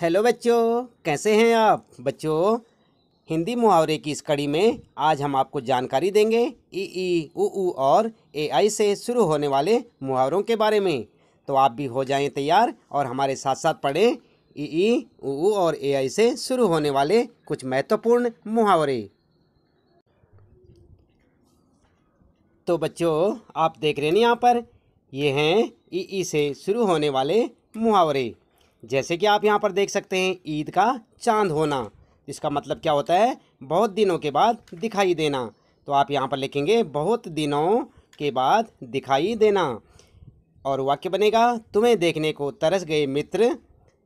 hello बच्चों कैसे हैं आप बच्चों हिंदी मुहावरे की इस कड़ी में आज हम आपको जानकारी देंगे ई ई ओ ऊ और ए आई से शुरू होने वाले मुहावरों के बारे में तो आप भी हो जाएं तैयार और हमारे साथ साथ पढ़ें ई ई ऊ ऊ और ए आई से शुरू होने वाले कुछ महत्वपूर्ण मुहावरे तो बच्चों आप देख रहे हैं यहाँ पर ये हैं ई ई से शुरू होने वाले मुहावरे जैसे कि आप यहाँ पर देख सकते हैं ईद का चांद होना इसका मतलब क्या होता है बहुत दिनों के बाद दिखाई देना तो आप यहाँ पर लिखेंगे बहुत दिनों के बाद दिखाई देना और वाक्य बनेगा तुम्हें देखने को तरस गए मित्र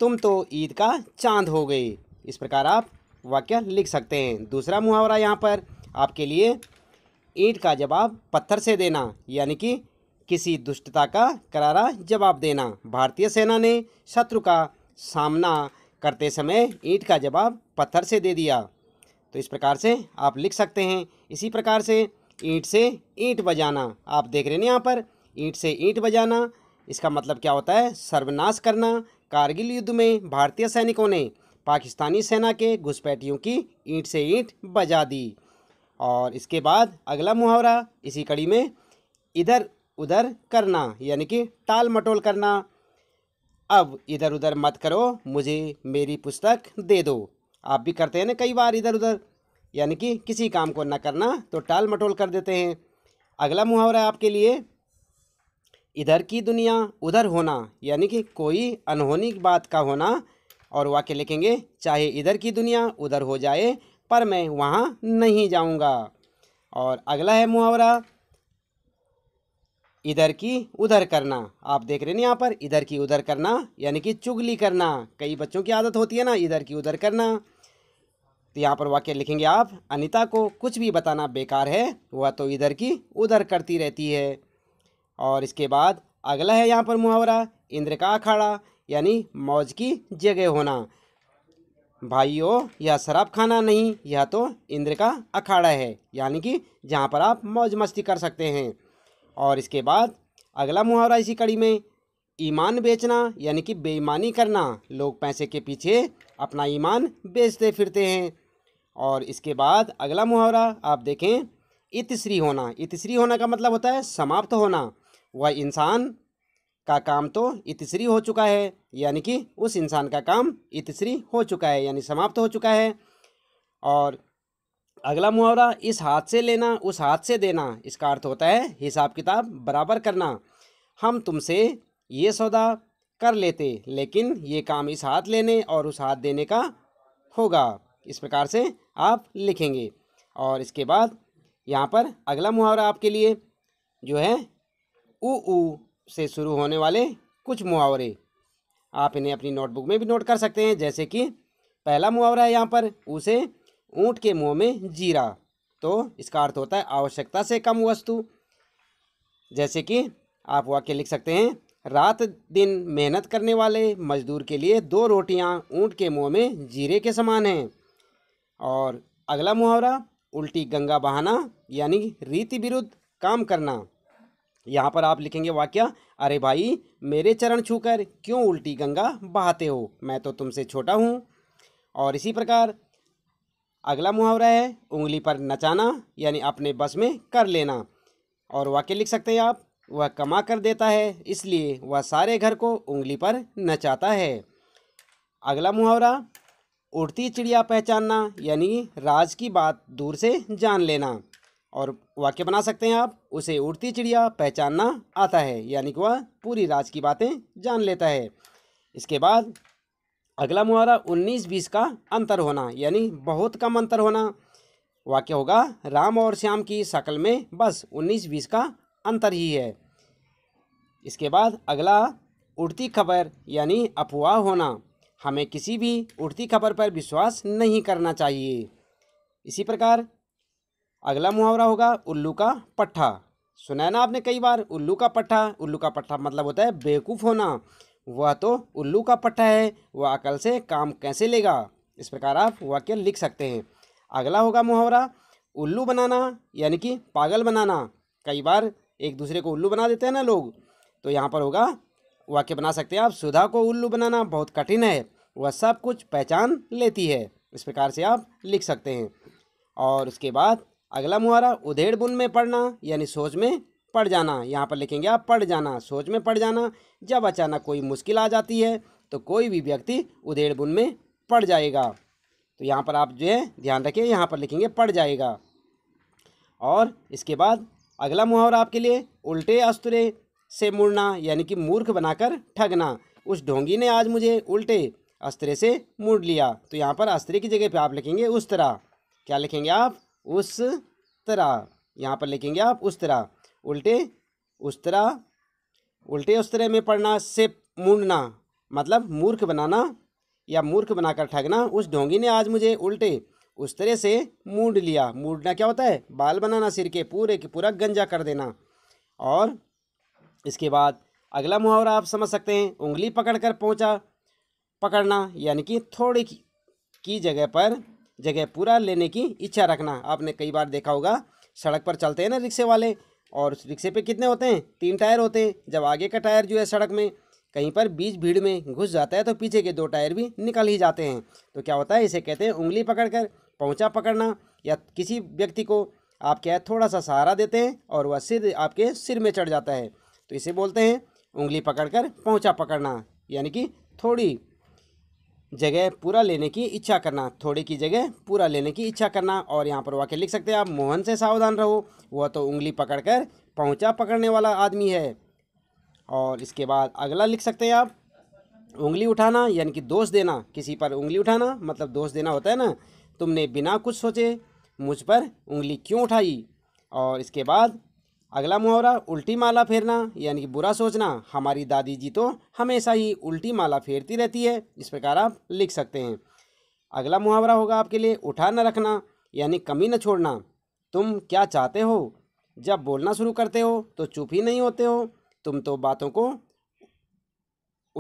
तुम तो ईद का चांद हो गए इस प्रकार आप वाक्य लिख सकते हैं दूसरा मुहावरा यहाँ पर आपके लिए ईंट का जवाब पत्थर से देना यानी कि किसी दुष्टता का करारा जवाब देना भारतीय सेना ने शत्रु का सामना करते समय ईंट का जवाब पत्थर से दे दिया तो इस प्रकार से आप लिख सकते हैं इसी प्रकार से ईंट से ईंट बजाना आप देख रहे हैं यहाँ पर ईंट से ईंट बजाना इसका मतलब क्या होता है सर्वनाश करना कारगिल युद्ध में भारतीय सैनिकों ने पाकिस्तानी सेना के घुसपैठियों की ईंट से ईंट बजा दी और इसके बाद अगला मुहावरा इसी कड़ी में इधर उधर करना यानी कि टाल मटोल करना अब इधर उधर मत करो मुझे मेरी पुस्तक दे दो आप भी करते हैं ना कई बार इधर उधर यानी कि किसी काम को ना करना तो टाल मटोल कर देते हैं अगला मुहावरा है आपके लिए इधर की दुनिया उधर होना यानी कि कोई अनहोनी बात का होना और वाक्य लिखेंगे चाहे इधर की दुनिया उधर हो जाए पर मैं वहाँ नहीं जाऊँगा और अगला है मुहावरा इधर की उधर करना आप देख रहे हैं यहाँ पर इधर की उधर करना यानी कि चुगली करना कई बच्चों की आदत होती है ना इधर की उधर करना तो यहाँ पर वाक्य लिखेंगे आप अनिता को कुछ भी बताना बेकार है वह तो इधर की उधर करती रहती है और इसके बाद अगला है यहाँ पर मुहावरा इंद्र का अखाड़ा यानी मौज की जगह होना भाइयों यह शराब खाना नहीं यह तो इंद्र का अखाड़ा है यानी कि जहाँ पर आप मौज मस्ती कर सकते हैं और इसके बाद अगला मुहावरा इसी कड़ी में ईमान बेचना यानी कि बेईमानी करना लोग पैसे के पीछे अपना ईमान बेचते फिरते हैं और इसके बाद अगला मुहावरा आप देखें इतिश्री होना इतिश्री होना का मतलब होता है समाप्त होना वह इंसान का काम तो इतिश्री हो चुका है यानी कि उस इंसान का काम इतिश्री हो चुका है यानी समाप्त हो चुका है और अगला मुहावरा इस हाथ से लेना उस हाथ से देना इसका अर्थ होता है हिसाब किताब बराबर करना हम तुमसे ये सौदा कर लेते लेकिन ये काम इस हाथ लेने और उस हाथ देने का होगा इस प्रकार से आप लिखेंगे और इसके बाद यहाँ पर अगला मुहावरा आपके लिए जो है उ ऊ से शुरू होने वाले कुछ मुहावरे आप इन्हें अपनी नोटबुक में भी नोट कर सकते हैं जैसे कि पहला मुहावरा है यहाँ पर उसे ऊँट के मुँह में जीरा तो इसका अर्थ होता है आवश्यकता से कम वस्तु जैसे कि आप वाक्य लिख सकते हैं रात दिन मेहनत करने वाले मजदूर के लिए दो रोटियां ऊँट के मुंह में जीरे के समान हैं और अगला मुहावरा उल्टी गंगा बहाना यानी रीति विरुद्ध काम करना यहाँ पर आप लिखेंगे वाक्य अरे भाई मेरे चरण छूकर क्यों उल्टी गंगा बहाते हो मैं तो तुमसे छोटा हूँ और इसी प्रकार अगला मुहावरा है उंगली पर नचाना यानी अपने बस में कर लेना और वाक्य लिख सकते हैं आप वह कमा कर देता है इसलिए वह सारे घर को उंगली पर नचाता है अगला मुहावरा उड़ती चिड़िया पहचानना यानी राज की बात दूर से जान लेना और वाक्य बना सकते हैं आप उसे उड़ती चिड़िया पहचानना आता है यानी कि वह पूरी राज की बातें जान लेता है इसके बाद अगला मुहावरा उन्नीस बीस का अंतर होना यानी बहुत कम अंतर होना वाक्य होगा राम और श्याम की शक्ल में बस उन्नीस बीस का अंतर ही है इसके बाद अगला उड़ती खबर यानी अफवाह होना हमें किसी भी उड़ती खबर पर विश्वास नहीं करना चाहिए इसी प्रकार अगला मुहावरा होगा उल्लू का पट्ठा सुना है ना आपने कई बार उल्लू का पट्ठा उल्लू का पट्ठा मतलब होता है बेवकूफ़ होना वह तो उल्लू का पट्टा है वह अकल से काम कैसे लेगा इस प्रकार आप वाक्य लिख सकते हैं अगला होगा मुहावरा उल्लू बनाना यानी कि पागल बनाना कई बार एक दूसरे को उल्लू बना देते हैं ना लोग तो यहाँ पर होगा वाक्य बना सकते हैं आप सुधा को उल्लू बनाना बहुत कठिन है वह सब कुछ पहचान लेती है इस प्रकार से आप लिख सकते हैं और उसके बाद अगला मुहावरा उधेड़ बुन में पढ़ना यानी सोच में पड़ जाना यहाँ पर लिखेंगे आप पड़ जाना सोच में पड़ जाना जब अचानक कोई मुश्किल आ जाती है तो कोई भी व्यक्ति उधेड़ बुन में पड़ जाएगा तो यहाँ पर आप जो है ध्यान रखिए यहाँ पर लिखेंगे पड़ जाएगा और इसके बाद अगला मुहावरा आपके लिए उल्टे अस्तरे से मुड़ना यानी कि मूर्ख बनाकर ठगना उस ढोंगी ने आज मुझे उल्टे अस्तरे से मुड़ लिया तो यहाँ पर अस्तरे की जगह पर आप लिखेंगे उस तरह क्या लिखेंगे आप उस तरह यहाँ पर लिखेंगे आप उस तरह उल्टे उस तरह उल्टे उस तरह में पढ़ना से मुंडना मतलब मूर्ख बनाना या मूर्ख बनाकर ठगना उस ढोंगी ने आज मुझे उल्टे उस तरह से मूड लिया मूडना क्या होता है बाल बनाना सिर के पूरे के पूरा गंजा कर देना और इसके बाद अगला मुहावरा आप समझ सकते हैं उंगली पकड़कर पहुंचा पकड़ना यानी कि थोड़ी की जगह पर जगह पूरा लेने की इच्छा रखना आपने कई बार देखा होगा सड़क पर चलते हैं ना रिक्शे वाले और उस रिक्शे पे कितने होते हैं तीन टायर होते हैं जब आगे का टायर जो है सड़क में कहीं पर बीच भीड़ में घुस जाता है तो पीछे के दो टायर भी निकल ही जाते हैं तो क्या होता है इसे कहते हैं उंगली पकड़कर पहुँचा पकड़ना या किसी व्यक्ति को आप क्या है थोड़ा सा सहारा देते हैं और वह सिर आपके सिर में चढ़ जाता है तो इसे बोलते हैं उंगली पकड़ कर पहुँचा पकड़ना यानी कि थोड़ी जगह पूरा लेने की इच्छा करना थोड़ी की जगह पूरा लेने की इच्छा करना और यहाँ पर वाक्य लिख सकते हैं आप मोहन से सावधान रहो वह तो उंगली पकड़कर पहुँचा पकड़ने वाला आदमी है और इसके बाद अगला लिख सकते हैं आप उंगली उठाना यानी कि दोष देना किसी पर उंगली उठाना मतलब दोष देना होता है ना तुमने बिना कुछ सोचे मुझ पर उंगली क्यों उठाई और इसके बाद अगला मुहावरा उल्टी माला फेरना यानी कि बुरा सोचना हमारी दादी जी तो हमेशा ही उल्टी माला फेरती रहती है इस प्रकार आप लिख सकते हैं अगला मुहावरा होगा आपके लिए उठा न रखना यानी कमी न छोड़ना तुम क्या चाहते हो जब बोलना शुरू करते हो तो चुप ही नहीं होते हो तुम तो बातों को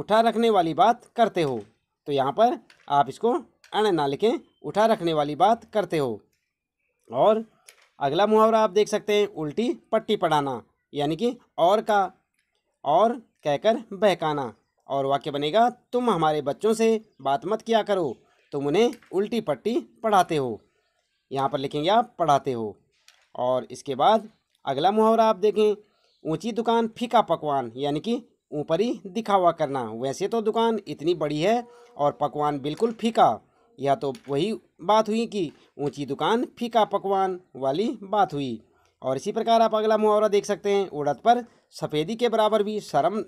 उठा रखने वाली बात करते हो तो यहाँ पर आप इसको अण ना लिखें उठा रखने वाली बात करते हो और अगला मुहावरा आप देख सकते हैं उल्टी पट्टी पढ़ाना यानी कि और का और कहकर बहकाना और वाक्य बनेगा तुम हमारे बच्चों से बात मत किया करो तुम उन्हें उल्टी पट्टी पढ़ाते हो यहाँ पर लिखेंगे आप पढ़ाते हो और इसके बाद अगला मुहावरा आप देखें ऊंची दुकान फीका पकवान यानी कि ऊपर ही दिखावा करना वैसे तो दुकान इतनी बड़ी है और पकवान बिल्कुल फीका यह तो वही बात हुई कि ऊंची दुकान फीका पकवान वाली बात हुई और इसी प्रकार आप अगला मुहावरा देख सकते हैं उड़द पर सफ़ेदी के बराबर भी शर्म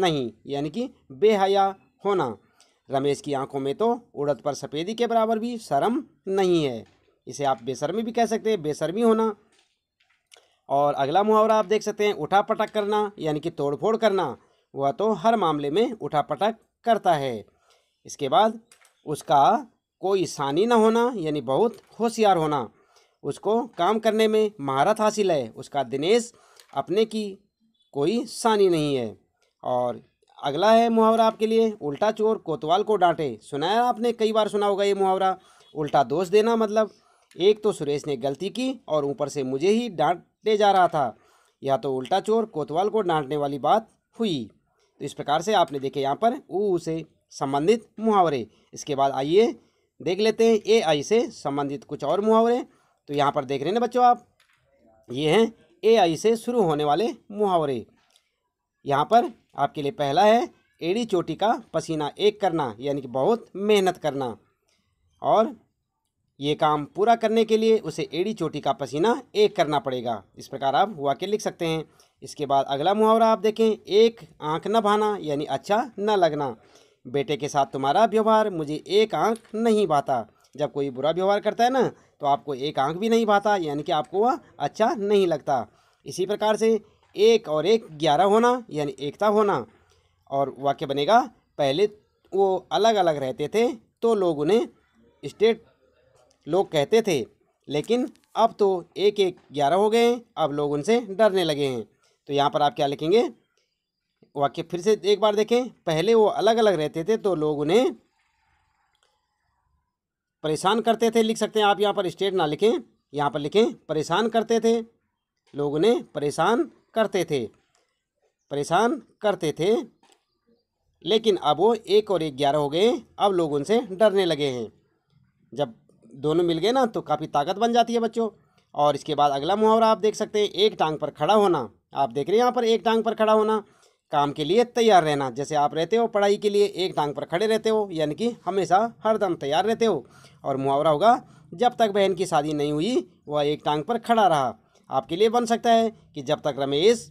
नहीं यानी कि बेहया होना रमेश की आंखों में तो उड़द पर सफ़ेदी के बराबर भी शर्म नहीं है इसे आप बेशर्मी भी कह सकते हैं बेशर्मी होना और अगला मुहावरा आप देख सकते हैं उठा पटक करना यानी कि तोड़फोड़ करना वह तो हर मामले में उठा पटक करता है इसके बाद उसका कोई सानी ना होना यानी बहुत होशियार होना उसको काम करने में महारत हासिल है उसका दिनेश अपने की कोई सानी नहीं है और अगला है मुहावरा आपके लिए उल्टा चोर कोतवाल को डांटे सुनाया आपने कई बार सुना होगा ये मुहावरा उल्टा दोष देना मतलब एक तो सुरेश ने गलती की और ऊपर से मुझे ही डांटे जा रहा था या तो उल्टा चोर कोतवाल को डांटने वाली बात हुई तो इस प्रकार से आपने देखे यहाँ पर ऊ से संबंधित मुहावरे इसके बाद आइए देख लेते हैं ए आई से संबंधित कुछ और मुहावरे तो यहाँ पर देख रहे हैं ना बच्चों आप ये हैं ए आई से शुरू होने वाले मुहावरे यहाँ पर आपके लिए पहला है एड़ी चोटी का पसीना एक करना यानी कि बहुत मेहनत करना और ये काम पूरा करने के लिए उसे एड़ी चोटी का पसीना एक करना पड़ेगा इस प्रकार आप हुआ के लिख सकते हैं इसके बाद अगला मुहावरा आप देखें एक आंख न भाना यानी अच्छा न लगना बेटे के साथ तुम्हारा व्यवहार मुझे एक आंख नहीं भाता जब कोई बुरा व्यवहार करता है ना तो आपको एक आंख भी नहीं भाता यानी कि आपको वह अच्छा नहीं लगता इसी प्रकार से एक और एक ग्यारह होना यानी एकता होना और वाक्य बनेगा पहले वो अलग अलग रहते थे तो लोग उन्हें स्टेट लोग कहते थे लेकिन अब तो एक एक ग्यारह हो गए अब लोग उनसे डरने लगे हैं तो यहाँ पर आप क्या लिखेंगे वाक्य फिर से एक बार देखें पहले वो अलग अलग रहते थे तो लोग उन्हें परेशान करते थे लिख सकते हैं आप यहाँ पर स्टेट ना लिखें यहाँ पर लिखें परेशान करते थे लोग उन्हें परेशान करते थे परेशान करते थे लेकिन अब वो एक और एक ग्यारह हो गए अब लोग उनसे डरने लगे हैं जब दोनों मिल गए ना तो काफ़ी ताकत बन जाती है बच्चों और इसके बाद अगला मुहावरा आप देख सकते हैं एक टांग पर खड़ा होना आप देख रहे हैं यहाँ पर एक टांग पर खड़ा होना काम के लिए तैयार रहना जैसे आप रहते हो पढ़ाई के लिए एक टांग पर खड़े रहते हो यानी कि हमेशा हरदम तैयार रहते हो और मुहावरा होगा जब तक बहन की शादी नहीं हुई वह एक टांग पर खड़ा रहा आपके लिए बन सकता है कि जब तक रमेश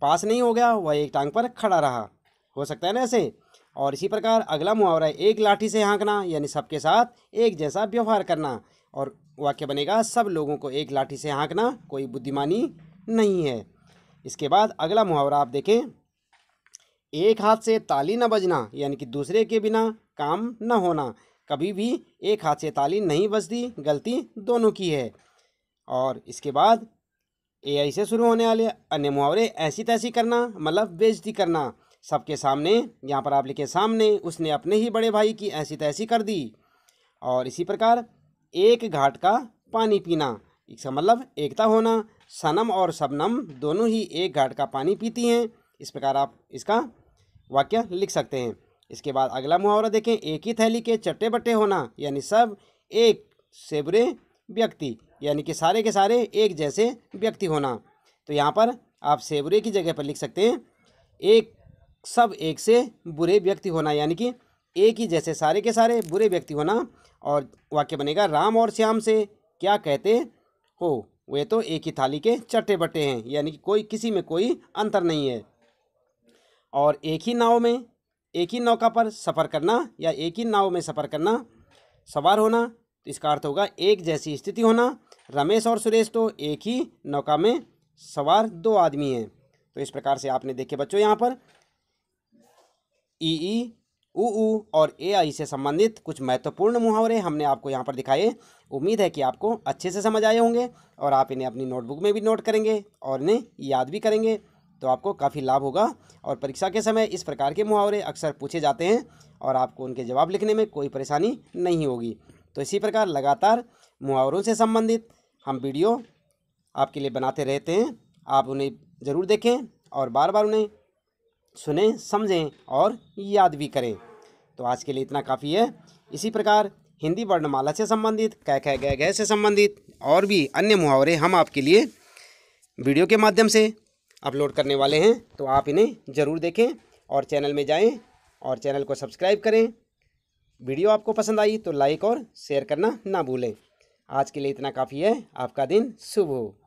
पास नहीं हो गया वह एक टांग पर खड़ा रहा हो सकता है ना ऐसे और इसी प्रकार अगला मुहावरा है एक लाठी से हाँकना यानी सबके साथ एक जैसा व्यवहार करना और वाक्य बनेगा सब लोगों को एक लाठी से हाँकना कोई बुद्धिमानी नहीं है इसके बाद अगला मुहावरा आप देखें एक हाथ से ताली न बजना यानी कि दूसरे के बिना काम न होना कभी भी एक हाथ से ताली नहीं बजती गलती दोनों की है और इसके बाद ए से शुरू होने वाले अन्य मुहावरे ऐसी तैसी करना मतलब बेजती करना सबके सामने यहाँ पर आप लिखे सामने उसने अपने ही बड़े भाई की ऐसी तैसी कर दी और इसी प्रकार एक घाट का पानी पीना इसका मतलब एकता होना सनम और सबनम दोनों ही एक घाट का पानी पीती हैं इस प्रकार आप इसका वाक्य लिख सकते हैं इसके बाद अगला मुहावरा देखें एक ही थैली के चट्टे बट्टे होना यानी सब एक सेबरे व्यक्ति यानी कि सारे के सारे एक जैसे व्यक्ति होना तो यहाँ पर आप सेबरे की जगह पर लिख सकते हैं एक सब एक से बुरे व्यक्ति होना यानी कि एक ही जैसे सारे के सारे बुरे व्यक्ति होना और वाक्य बनेगा राम और श्याम से क्या कहते हो वे तो एक ही थाली के चट्टे बट्टे हैं यानी कि कोई किसी में कोई अंतर नहीं है और एक ही नाव में एक ही नौका पर सफ़र करना या एक ही नाव में सफ़र करना सवार होना तो इसका अर्थ होगा एक जैसी स्थिति होना रमेश और सुरेश तो एक ही नौका में सवार दो आदमी हैं तो इस प्रकार से आपने देखे बच्चों यहाँ पर ई ई ऊ ऊ और ए आई से संबंधित कुछ महत्वपूर्ण मुहावरे हमने आपको यहाँ पर दिखाए उम्मीद है कि आपको अच्छे से समझ आए होंगे और आप इन्हें अपनी नोटबुक में भी नोट करेंगे और इन्हें याद भी करेंगे तो आपको काफ़ी लाभ होगा और परीक्षा के समय इस प्रकार के मुहावरे अक्सर पूछे जाते हैं और आपको उनके जवाब लिखने में कोई परेशानी नहीं होगी तो इसी प्रकार लगातार मुहावरों से संबंधित हम वीडियो आपके लिए बनाते रहते हैं आप उन्हें ज़रूर देखें और बार बार उन्हें सुने समझें और याद भी करें तो आज के लिए इतना काफ़ी है इसी प्रकार हिंदी वर्णमाला से संबंधित कह कह गए गए से संबंधित और भी अन्य मुहावरे हम आपके लिए वीडियो के माध्यम से अपलोड करने वाले हैं तो आप इन्हें ज़रूर देखें और चैनल में जाएं और चैनल को सब्सक्राइब करें वीडियो आपको पसंद आई तो लाइक और शेयर करना ना भूलें आज के लिए इतना काफ़ी है आपका दिन शुभ हो